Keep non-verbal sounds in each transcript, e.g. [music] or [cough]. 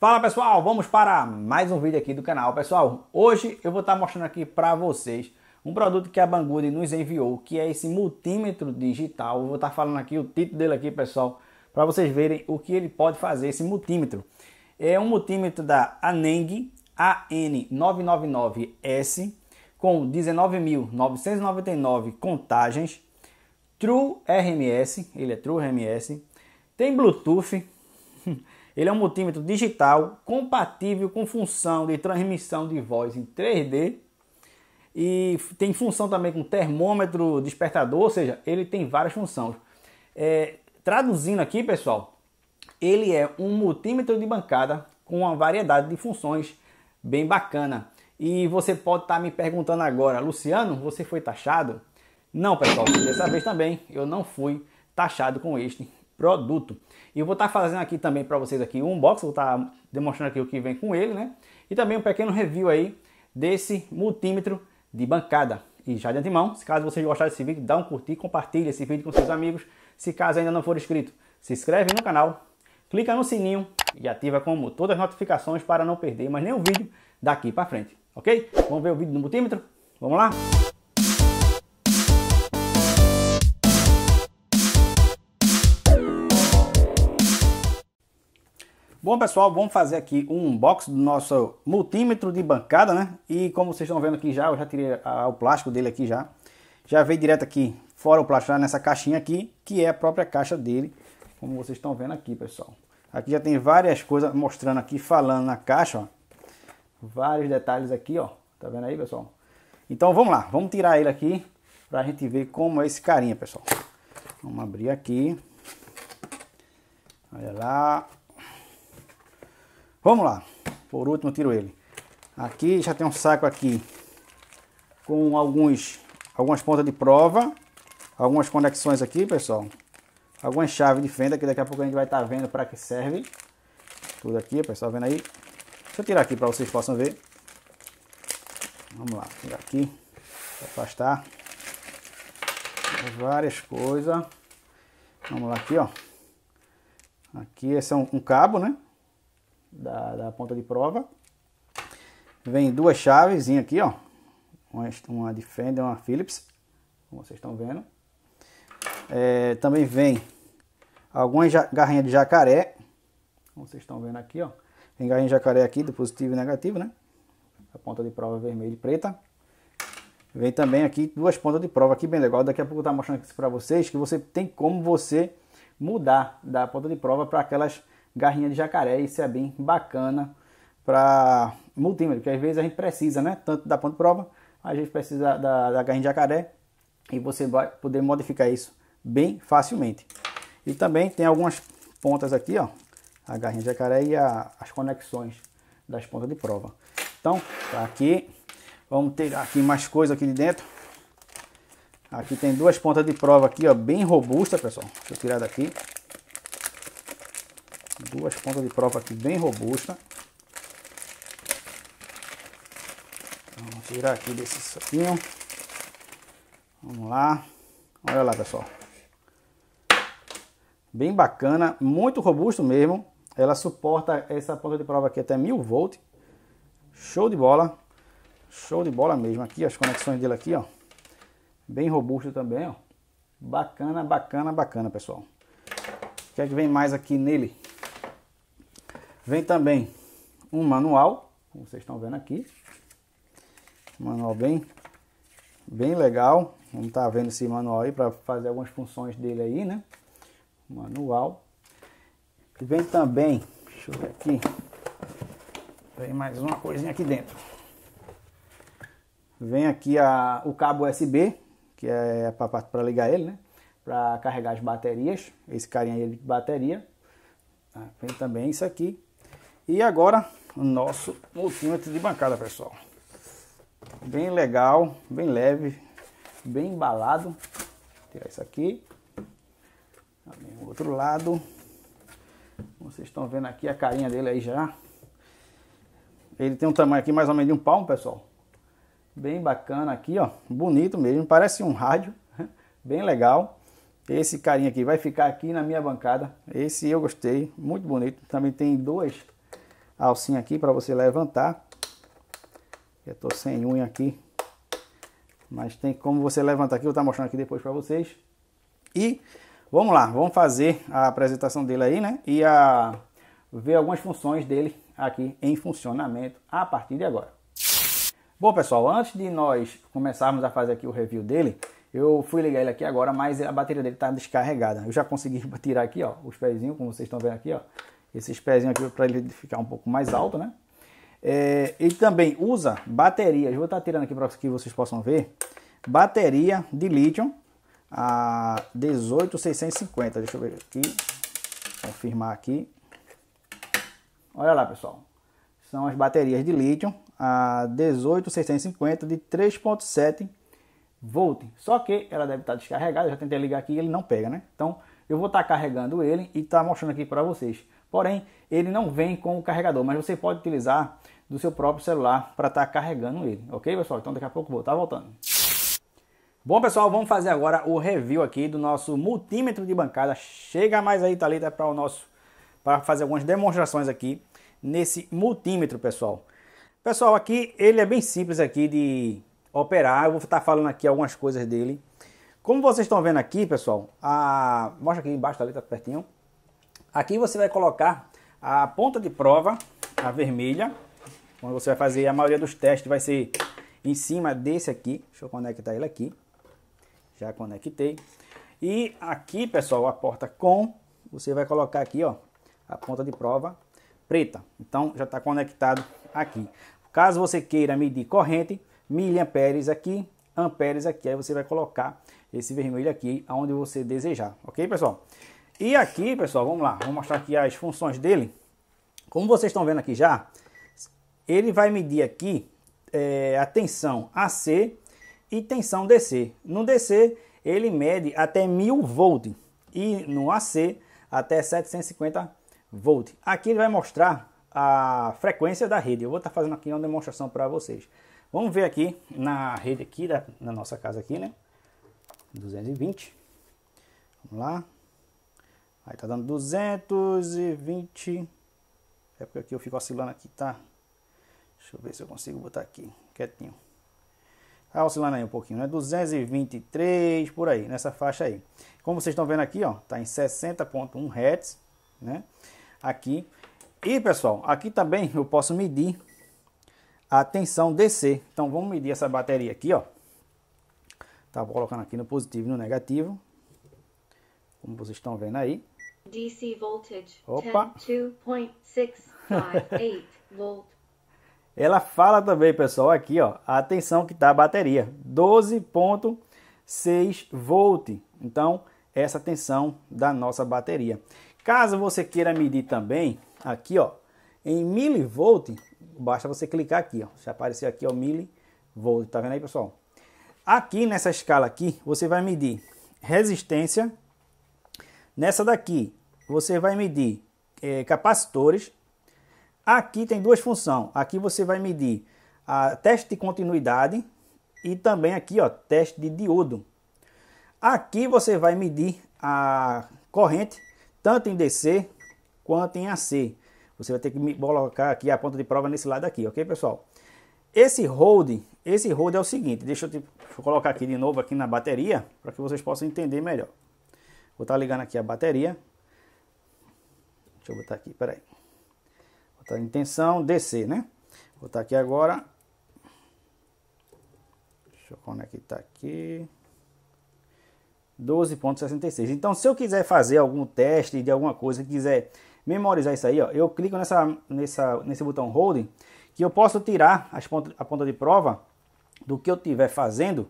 Fala pessoal, vamos para mais um vídeo aqui do canal. Pessoal, hoje eu vou estar mostrando aqui para vocês um produto que a Banggood nos enviou, que é esse multímetro digital. Eu vou estar falando aqui o título dele aqui, pessoal, para vocês verem o que ele pode fazer, esse multímetro. É um multímetro da Aneng AN999S com 19.999 contagens, True RMS, ele é True RMS, tem Bluetooth, ele é um multímetro digital compatível com função de transmissão de voz em 3D e tem função também com termômetro despertador, ou seja, ele tem várias funções. É, traduzindo aqui, pessoal, ele é um multímetro de bancada com uma variedade de funções bem bacana. E você pode estar tá me perguntando agora, Luciano, você foi taxado? Não, pessoal, dessa vez também eu não fui taxado com este produto. E eu vou estar tá fazendo aqui também para vocês aqui um unboxing, vou estar tá demonstrando aqui o que vem com ele, né? E também um pequeno review aí desse multímetro de bancada. E já de antemão, se caso vocês gostaram desse vídeo, dá um curtir, compartilha esse vídeo com seus amigos. Se caso ainda não for inscrito, se inscreve no canal, clica no sininho e ativa como todas as notificações para não perder mais nenhum vídeo daqui para frente, ok? Vamos ver o vídeo do multímetro? Vamos lá? Bom, pessoal, vamos fazer aqui um unboxing do nosso multímetro de bancada, né? E como vocês estão vendo aqui já, eu já tirei a, o plástico dele aqui já. Já veio direto aqui, fora o plástico, nessa caixinha aqui, que é a própria caixa dele, como vocês estão vendo aqui, pessoal. Aqui já tem várias coisas mostrando aqui, falando na caixa, ó. Vários detalhes aqui, ó. Tá vendo aí, pessoal? Então vamos lá, vamos tirar ele aqui pra gente ver como é esse carinha, pessoal. Vamos abrir aqui. Olha lá. Vamos lá. Por último, tiro ele. Aqui já tem um saco aqui com alguns, algumas pontas de prova, algumas conexões aqui, pessoal. Algumas chaves de fenda que daqui a pouco a gente vai estar tá vendo para que serve. Tudo aqui, pessoal, vendo aí. Deixa eu tirar aqui para vocês possam ver. Vamos lá, tirar aqui. Afastar. Várias coisas. Vamos lá aqui, ó. Aqui esse é um, um cabo, né? da, da ponta de prova. Vem duas chaves aqui, ó. Uma, uma e uma Phillips, como vocês estão vendo. É, também vem algumas garrinhas de jacaré, como vocês estão vendo aqui, ó. Tem garrinha de jacaré aqui, do positivo e negativo, né? A ponta de prova vermelha e preta. Vem também aqui duas pontas de prova aqui, bem legal. Daqui a pouco eu vou estar mostrando isso para vocês, que você tem como você mudar da ponta de prova para aquelas garrinha de jacaré. Isso é bem bacana para multímetro, porque às vezes a gente precisa, né? Tanto da ponta de prova, a gente precisa da, da garrinha de jacaré e você vai poder modificar isso bem facilmente. E também tem algumas pontas aqui, ó, a garrinha de jacaré e a, as conexões das pontas de prova. Então, tá aqui, vamos ter aqui mais coisa aqui de dentro. Aqui tem duas pontas de prova aqui, ó, bem robusta, pessoal. Deixa eu tirar daqui duas pontas de prova aqui bem robusta. Vamos tirar aqui desse sapinho. Vamos lá. Olha lá, pessoal. Bem bacana, muito robusto mesmo. Ela suporta essa ponta de prova aqui até 1000 volts. Show de bola. Show de bola mesmo. Aqui as conexões dele aqui, ó. Bem robusto também, ó. Bacana, bacana, bacana, pessoal. O que é que vem mais aqui nele? Vem também um manual, como vocês estão vendo aqui. Manual bem, bem legal. Vamos estar tá vendo esse manual aí para fazer algumas funções dele aí, né? Manual. Vem também, deixa eu ver aqui. Vem mais uma coisinha aqui dentro. Vem aqui a, o cabo USB, que é para ligar ele, né? Para carregar as baterias. Esse carinha aí de bateria. Tá, vem também isso aqui. E agora, o nosso multímetro de bancada, pessoal. Bem legal, bem leve, bem embalado. Vou tirar isso aqui. Também tá o outro lado. Vocês estão vendo aqui a carinha dele aí já. Ele tem um tamanho aqui mais ou menos de um palmo, pessoal. Bem bacana aqui, ó. Bonito mesmo, parece um rádio. [laughs] Bem legal. Esse carinha aqui vai ficar aqui na minha bancada. Esse eu gostei, muito bonito. Também tem dois alcinha aqui para você levantar. Eu estou sem unha aqui, mas tem como você levantar aqui, eu vou estar tá mostrando aqui depois para vocês. E vamos lá, vamos fazer a apresentação dele aí, né? E a ver algumas funções dele aqui em funcionamento a partir de agora. Bom, pessoal, antes de nós começarmos a fazer aqui o review dele, eu fui ligar ele aqui agora, mas a bateria dele está descarregada. Eu já consegui [laughs] tirar aqui, ó, os pezinhos, como vocês estão vendo aqui, ó esses pezinhos aqui para ele ficar um pouco mais alto, né? É, ele também usa baterias, vou estar tá tirando aqui para que vocês possam ver, bateria de lítio a 18650, deixa eu ver aqui, confirmar aqui. Olha lá, pessoal. São as baterias de lítio a 18650 de 3.7 volt. Só que ela deve estar tá descarregada, já tentei ligar aqui, e ele não pega, né? Então, eu vou estar tá carregando ele e estar mostrando aqui para vocês. Porém, ele não vem com o carregador, mas você pode utilizar do seu próprio celular para estar tá carregando ele, ok, pessoal? Então daqui a pouco vou estar tá voltando. Bom, pessoal, vamos fazer agora o review aqui do nosso multímetro de bancada. Chega mais aí, Thalita, para o nosso para fazer algumas demonstrações aqui nesse multímetro, pessoal. Pessoal, aqui ele é bem simples aqui de operar. Eu vou estar tá falando aqui algumas coisas dele. Como vocês estão vendo aqui, pessoal, a... mostra aqui embaixo, Thalita, tá pertinho. Aqui você vai colocar a ponta de prova, a vermelha. Quando você vai fazer a maioria dos testes, vai ser em cima desse aqui. Deixa eu conectar ele aqui. Já conectei. E aqui, pessoal, a porta com, você vai colocar aqui, ó, a ponta de prova preta. Então, já está conectado aqui. Caso você queira medir corrente, miliamperes aqui, amperes aqui, aí você vai colocar esse vermelho aqui aonde você desejar, ok, pessoal? E aqui, pessoal, vamos lá. Vou mostrar aqui as funções dele. Como vocês estão vendo aqui já, ele vai medir aqui é, a tensão AC e tensão DC. No DC, ele mede até 1000 volts e no AC até 750 volts. Aqui ele vai mostrar a frequência da rede. Eu vou estar tá fazendo aqui uma demonstração para vocês. Vamos ver aqui na rede aqui da na nossa casa aqui, né? 220. Vamos lá. Aí tá dando 220. É porque aqui eu fico oscilando aqui, tá? Deixa eu ver se eu consigo botar aqui, quietinho. Tá oscilando aí um pouquinho, né? 223 por aí, nessa faixa aí. Como vocês estão vendo aqui, ó, tá em 60.1 Hz, né? Aqui. E, pessoal, aqui também eu posso medir a tensão DC. Então vamos medir essa bateria aqui, ó. Tá colocando aqui no positivo e no negativo como vocês estão vendo aí. DC voltage Opa. 2.658 [laughs] volt. Ela fala também, pessoal, aqui, ó, a tensão que está a bateria, 12.6 volt. Então, essa tensão da nossa bateria. Caso você queira medir também, aqui, ó, em milivolt, basta você clicar aqui, ó. Já apareceu aqui, ó, milivolt, tá vendo aí, pessoal? Aqui nessa escala aqui, você vai medir resistência Nessa daqui, você vai medir é, capacitores. Aqui tem duas funções. Aqui você vai medir a teste de continuidade e também aqui, ó, teste de diodo. Aqui você vai medir a corrente, tanto em DC quanto em AC. Você vai ter que colocar aqui a ponta de prova nesse lado aqui, ok, pessoal? Esse hold, esse hold é o seguinte, deixa eu, te, deixa eu colocar aqui de novo aqui na bateria, para que vocês possam entender melhor. Vou estar tá ligando aqui a bateria. Deixa eu botar aqui, peraí. Vou estar tá em tensão, descer, né? Vou estar tá aqui agora. Deixa eu conectar aqui. 12.66. Então, se eu quiser fazer algum teste de alguma coisa, quiser memorizar isso aí, ó, eu clico nessa, nessa, nesse botão holding, que eu posso tirar as ponta, a ponta de prova do que eu estiver fazendo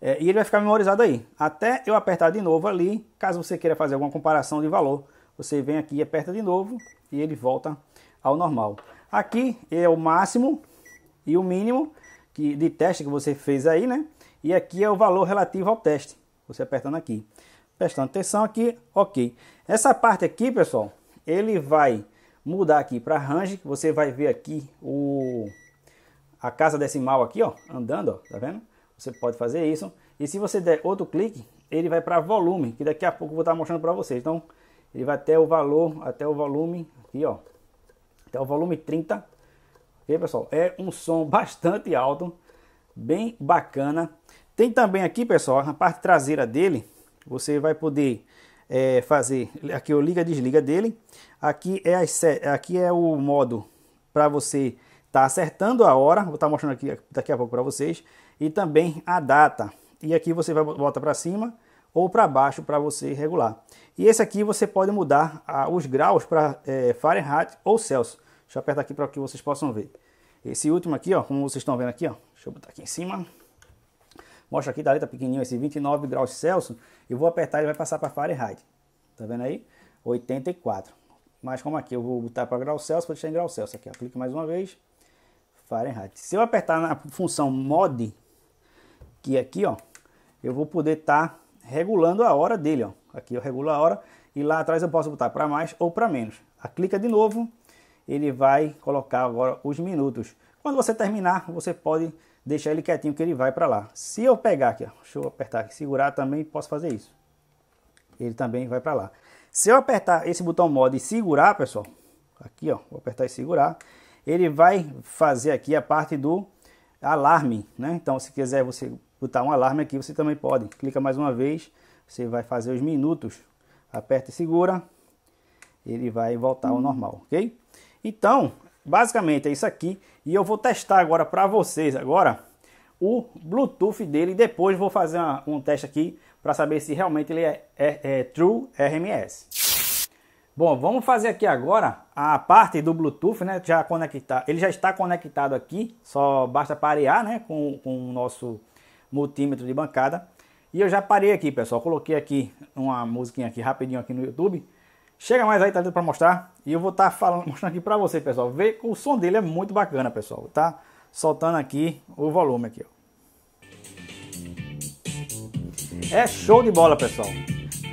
é, e ele vai ficar memorizado aí. Até eu apertar de novo ali, caso você queira fazer alguma comparação de valor, você vem aqui, aperta de novo e ele volta ao normal. Aqui é o máximo e o mínimo que, de teste que você fez aí, né? E aqui é o valor relativo ao teste. Você apertando aqui. Prestando atenção aqui, ok. Essa parte aqui, pessoal, ele vai mudar aqui para range. Você vai ver aqui o, a casa decimal aqui, ó, andando, ó, tá vendo? Você pode fazer isso. E se você der outro clique, ele vai para volume, que daqui a pouco eu vou estar tá mostrando para vocês. Então, ele vai até o valor, até o volume aqui, ó. Até o volume 30. OK, pessoal? É um som [laughs] bastante alto, bem bacana. Tem também aqui, pessoal, a parte traseira dele, você vai poder é, fazer aqui o liga desliga dele. Aqui é a aqui é o modo para você estar tá acertando a hora. Vou estar tá mostrando aqui daqui a pouco para vocês e também a data. E aqui você vai bota para cima ou para baixo para você regular. E esse aqui você pode mudar ah, os graus para é, Fahrenheit ou Celsius. Deixa eu apertar aqui para que vocês possam ver. Esse último aqui, ó, como vocês estão vendo aqui, ó, deixa eu botar aqui em cima. Mostra aqui da letra pequenininho esse 29 graus Celsius. Eu vou apertar e vai passar para Fahrenheit. Tá vendo aí? 84. Mas como aqui eu vou botar para graus Celsius, vou deixar em graus Celsius aqui. Ó. Clique mais uma vez. Fahrenheit. Se eu apertar na função mod, que aqui, ó, eu vou poder estar tá regulando a hora dele, ó. Aqui eu regulo a hora e lá atrás eu posso botar para mais ou para menos. A ah, clica de novo, ele vai colocar agora os minutos. Quando você terminar, você pode deixar ele quietinho que ele vai para lá. Se eu pegar aqui, ó, deixa eu apertar aqui, segurar também, posso fazer isso. Ele também vai para lá. Se eu apertar esse botão mod e segurar, pessoal, aqui ó, vou apertar e segurar, ele vai fazer aqui a parte do alarme, né? Então se quiser você botar um alarme aqui, você também pode. Clica mais uma vez, você vai fazer os minutos, aperta e segura, ele vai voltar ao normal, ok? Então, basicamente é isso aqui e eu vou testar agora para vocês agora o Bluetooth dele. Depois vou fazer uma, um teste aqui para saber se realmente ele é, é, é True RMS. Bom, vamos fazer aqui agora a parte do Bluetooth, né? Já conectar, ele já está conectado aqui, só basta parear, né? Com, com o nosso multímetro de bancada. E eu já parei aqui, pessoal. Coloquei aqui uma musiquinha aqui rapidinho aqui no YouTube. Chega mais aí, tá dando para mostrar. E eu vou estar tá falando, [laughs] mostrando aqui para você, pessoal. Vê que o som dele é muito bacana, pessoal. Tá soltando aqui o volume aqui, ó. É show de bola, pessoal.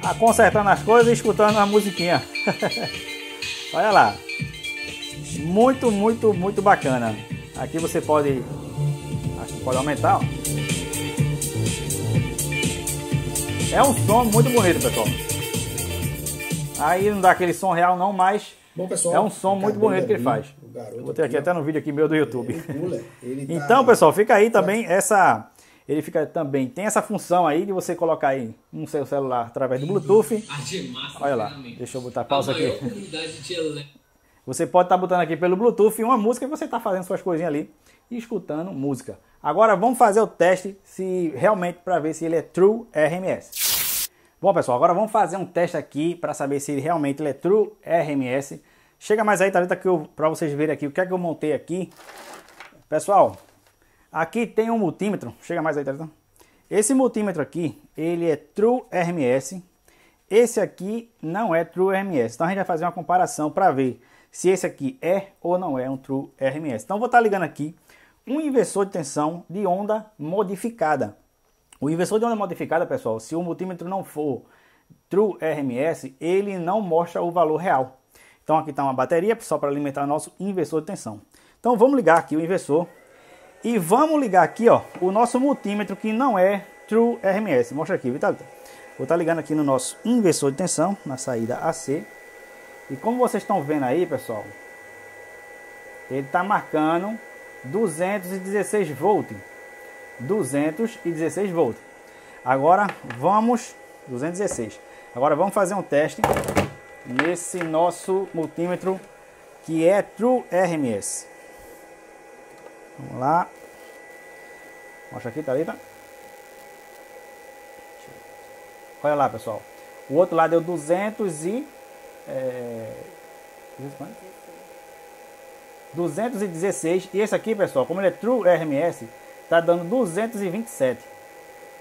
Tá consertando as coisas e escutando a musiquinha. [laughs] Olha lá. Muito, muito, muito bacana. Aqui você pode, pode aumentar, ó. É um som muito bonito, pessoal. Aí não dá aquele som real não, mas Bom, pessoal, é um som muito bonito que ele faz. Vou ter aqui, aqui até no vídeo aqui meu do YouTube. Pula, [laughs] então, tá... então, pessoal, fica aí também essa ele fica também tem essa função aí de você colocar aí um seu celular através do Bluetooth. Olha lá, deixa eu botar pausa aqui. Você pode estar tá botando aqui pelo Bluetooth uma música e você está fazendo suas coisinhas ali e escutando música. Agora vamos fazer o teste se realmente para ver se ele é True RMS. Bom pessoal, agora vamos fazer um teste aqui para saber se ele realmente ele é True RMS. Chega mais aí, Tareta, para vocês verem aqui o que é que eu montei aqui. Pessoal, aqui tem um multímetro. Chega mais aí, Tareta. Esse multímetro aqui, ele é True RMS. Esse aqui não é True RMS. Então a gente vai fazer uma comparação para ver se esse aqui é ou não é um True RMS. Então vou estar tá ligando aqui um inversor de tensão de onda modificada. O inversor de onda modificada, pessoal, se o multímetro não for True RMS, ele não mostra o valor real. Então aqui está uma bateria só para alimentar nosso inversor de tensão. Então vamos ligar aqui o inversor e vamos ligar aqui ó, o nosso multímetro que não é True RMS. Mostra aqui, Vitalita. Vou estar tá ligando aqui no nosso inversor de tensão, na saída AC. E como vocês estão vendo aí, pessoal, ele está marcando 216 volts. 216 volts. Agora vamos 216. Agora vamos fazer um teste nesse nosso multímetro que é True RMS. Vamos lá. Mostra aqui, tá tá? Olha lá, pessoal. O outro lado é deu 200 e... É... 216. E esse aqui, pessoal, como ele é True RMS, tá dando 227.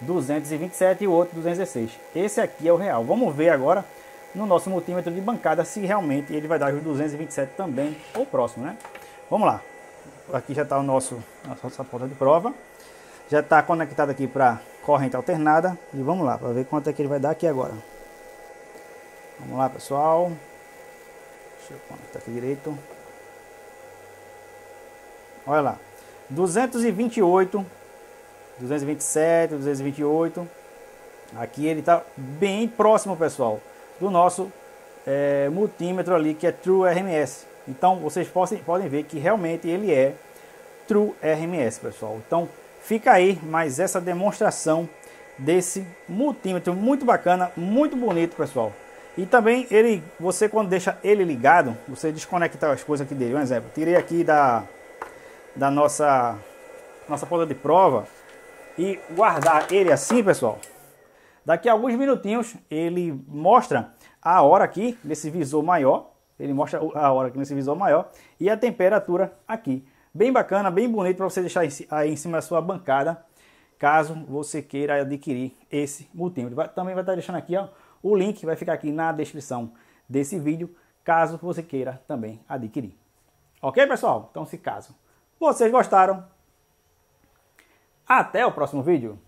227 e o outro 216. Esse aqui é o real. Vamos ver agora no nosso multímetro de bancada se realmente ele vai dar os 227 também ou próximo, né? Vamos lá. Aqui já está o nosso nossa porta de prova. Já está conectado aqui para corrente alternada e vamos lá para ver quanto é que ele vai dar aqui agora. Vamos lá, pessoal. Deixa eu conectar aqui direito. Olha lá. 228, 227, 228. Aqui ele está bem próximo, pessoal, do nosso é, multímetro ali, que é True RMS. Então, vocês podem, podem ver que realmente ele é True RMS, pessoal. Então, fica aí mais essa demonstração desse multímetro muito bacana, muito bonito, pessoal. E também ele, você quando deixa ele ligado, você desconecta as coisas aqui dele. Um exemplo, tirei aqui da da nossa, nossa folha de prova e guardar ele assim, pessoal, daqui a alguns minutinhos ele mostra a hora aqui nesse visor maior, ele mostra a hora aqui nesse visor maior e a temperatura aqui. Bem bacana, bem bonito para você deixar aí em cima da sua bancada, caso você queira adquirir esse multímetro. Vai, também vai estar tá deixando aqui ó, o link, vai ficar aqui na descrição desse vídeo, caso você queira também adquirir. Ok, pessoal? Então, se caso vocês gostaram? Até o próximo vídeo!